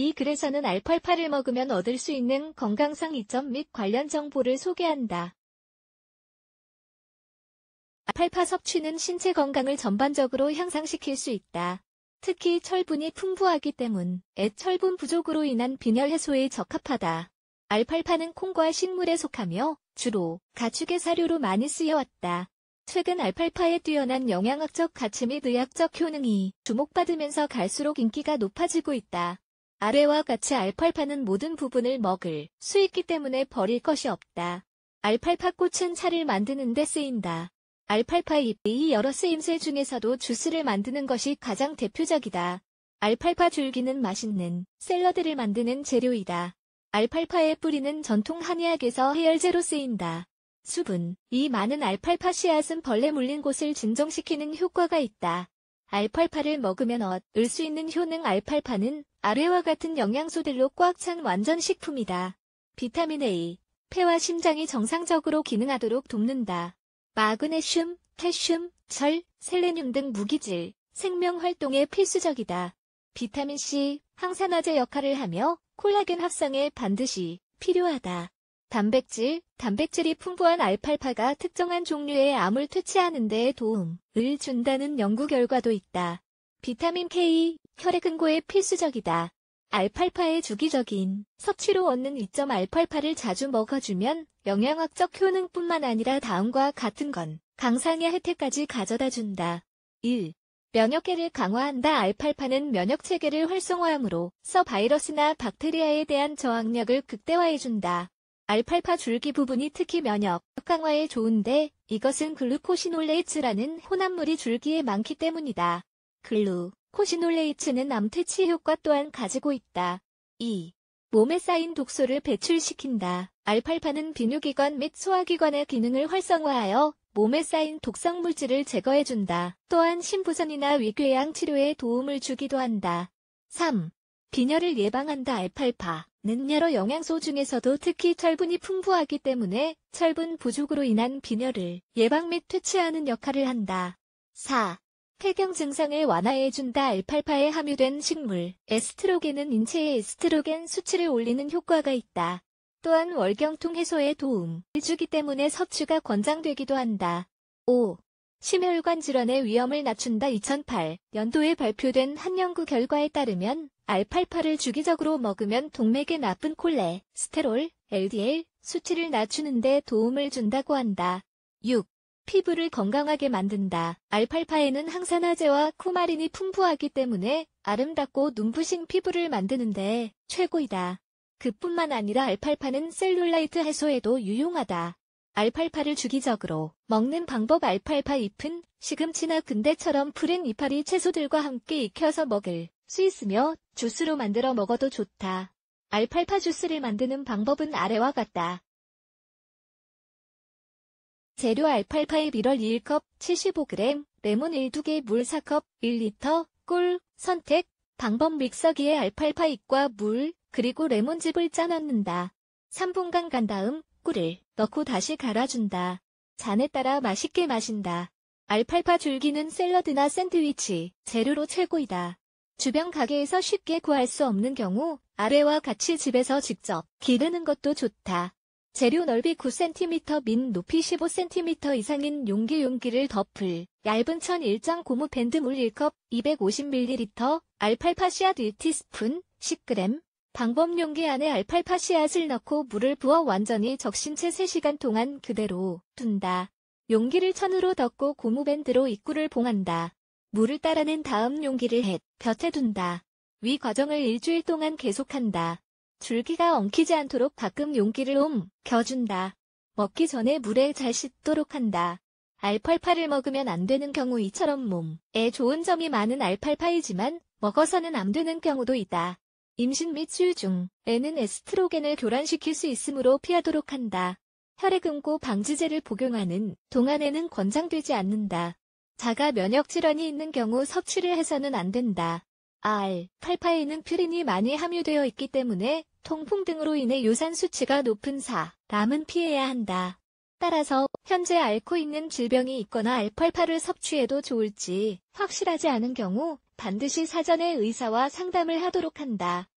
이 글에서는 알팔파를 먹으면 얻을 수 있는 건강상 이점 및 관련 정보를 소개한다. 알팔파 섭취는 신체 건강을 전반적으로 향상시킬 수 있다. 특히 철분이 풍부하기 때문 애 철분 부족으로 인한 빈혈 해소에 적합하다. 알팔파는 콩과 식물에 속하며 주로 가축의 사료로 많이 쓰여왔다. 최근 알팔파의 뛰어난 영양학적 가치 및 의학적 효능이 주목받으면서 갈수록 인기가 높아지고 있다. 아래와 같이 알팔파는 모든 부분을 먹을 수 있기 때문에 버릴 것이 없다. 알팔파 꽃은 살을 만드는 데 쓰인다. 알팔파 잎이 여러 쓰임새 중에서도 주스를 만드는 것이 가장 대표적이다. 알팔파 줄기는 맛있는 샐러드를 만드는 재료이다. 알팔파의 뿌리는 전통 한의학에서 해열제로 쓰인다. 수분, 이 많은 알팔파 씨앗은 벌레 물린 곳을 진정시키는 효과가 있다. 알팔파를 먹으면 얻, 을수 있는 효능 알팔파는 아래와 같은 영양소들로 꽉 찬 완전 식품이다. 비타민 A, 폐와 심장이 정상적으로 기능하도록 돕는다. 마그네슘, 칼슘, 철, 셀레늄 등 무기질, 생명 활동에 필수적이다. 비타민 C, 항산화제 역할을 하며 콜라겐 합성에 반드시 필요하다. 단백질, 단백질이 풍부한 알팔파가 특정한 종류의 암을 퇴치하는 데 도움을 준다는 연구 결과도 있다. 비타민 K, 혈액 응고에 필수적이다. 알팔파의 주기적인 섭취로 얻는 2점 알팔파를 자주 먹어주면 영양학적 효능뿐만 아니라 다음과 같은 건 강상의 혜택까지 가져다 준다. 1. 면역계를 강화한다 알팔파는 면역체계를 활성화함으로써 바이러스나 박테리아에 대한 저항력을 극대화해준다. 알팔파 줄기 부분이 특히 면역 강화에 좋은데 이것은 글루코시놀레이츠라는 혼합물이 줄기에 많기 때문이다. 글루 코시놀레이츠는 암 퇴치 효과 또한 가지고 있다. 2. 몸에 쌓인 독소를 배출시킨다. 알팔파는 비뇨기관 및 소화기관의 기능을 활성화하여 몸에 쌓인 독성 물질을 제거해준다. 또한 신부전이나 위궤양 치료에 도움을 주기도 한다. 3. 빈혈을 예방한다. 알팔파. 는 여러 영양소 중에서도 특히 철분이 풍부하기 때문에 철분 부족으로 인한 빈혈을 예방 및 퇴치하는 역할을 한다. 4. 폐경 증상을 완화해준다 알팔파에 함유된 식물 에스트로겐은 인체의 에스트로겐 수치를 올리는 효과가 있다. 또한 월경통 해소에 도움을 주기 때문에 섭취가 권장되기도 한다. 5. 심혈관 질환의 위험을 낮춘다 2008 연도에 발표된 한 연구 결과에 따르면 알팔파를 주기적으로 먹으면 동맥에 나쁜 콜레, 스테롤, LDL 수치를 낮추는데 도움을 준다고 한다. 6. 피부를 건강하게 만든다. 알팔파에는 항산화제와 쿠마린이 풍부하기 때문에 아름답고 눈부신 피부를 만드는데 최고이다. 그뿐만 아니라 알팔파는 셀룰라이트 해소에도 유용하다. 알팔파를 주기적으로 먹는 방법 알팔파 잎은 시금치나 근대처럼 푸른 이파리 채소들과 함께 익혀서 먹을 수 있으며 주스로 만들어 먹어도 좋다. 알팔파 주스를 만드는 방법은 아래와 같다. 재료 알팔파잎 1월 2일컵 75g, 레몬 1-2개 물 4컵 1리터, 꿀, 선택, 방법 믹서기에 알팔파잎과 물, 그리고 레몬즙을 짜넣는다. 3분간 간 다음 꿀을 넣고 다시 갈아준다. 잔에 따라 맛있게 마신다. 알팔파 줄기는 샐러드나 샌드위치, 재료로 최고이다. 주변 가게에서 쉽게 구할 수 없는 경우 아래와 같이 집에서 직접 기르는 것도 좋다. 재료 넓이 9cm 민 높이 15cm 이상인 용기 용기를 덮을 얇은 천 일장 고무 밴드 물 1컵 250ml 알팔파 씨앗 1티스푼 10g 방법 용기 안에 알팔파 씨앗을 넣고 물을 부어 완전히 적신 채 3시간 동안 그대로 둔다. 용기를 천으로 덮고 고무밴드로 입구를 봉한다. 물을 따라낸 다음 용기를 햇, 볕에 둔다. 위 과정을 일주일 동안 계속한다. 줄기가 엉키지 않도록 가끔 용기를 옮 겨준다. 먹기 전에 물에 잘 씻도록 한다. 알팔파를 먹으면 안 되는 경우 이처럼 몸에 좋은 점이 많은 알팔파이지만 먹어서는 안 되는 경우도 있다. 임신 및 수유 중에는 에스트로겐을 교란시킬 수 있으므로 피하도록 한다. 혈액응고 방지제를 복용하는 동안에는 권장되지 않는다. 자가 면역 질환이 있는 경우 섭취를 해서는 안 된다. R. 8파에는 퓨린이 많이 함유되어 있기 때문에 통풍 등으로 인해 요산 수치가 높은 사람은 피해야 한다. 따라서 현재 앓고 있는 질병이 있거나 알팔파를 섭취해도 좋을지 확실하지 않은 경우 반드시 사전에 의사와 상담을 하도록 한다.